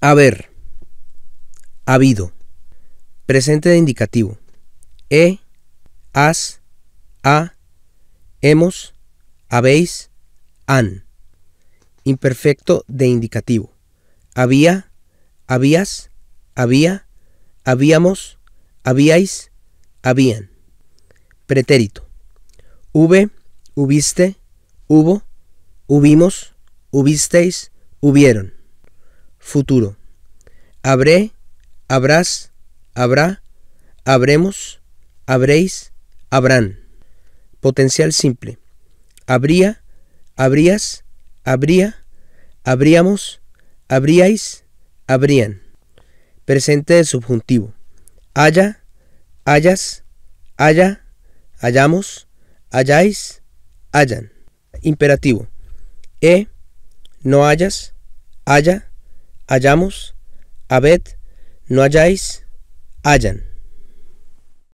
Haber. Habido. Presente de indicativo. He, has, ha, hemos, habéis, han. Imperfecto de indicativo. Había, habías, había, habíamos, habíais, habían. Pretérito. Hube, hubiste, hubo, hubimos, hubisteis, hubieron futuro. Habré, habrás, habrá, habremos, habréis, habrán. Potencial simple. Habría, habrías, habría, habríamos, habríais, habrían. Presente de subjuntivo. Haya, hayas, haya, hallamos, halláis, hayan. Imperativo. E, no hayas, haya, hallamos, habed, no halláis, hallan.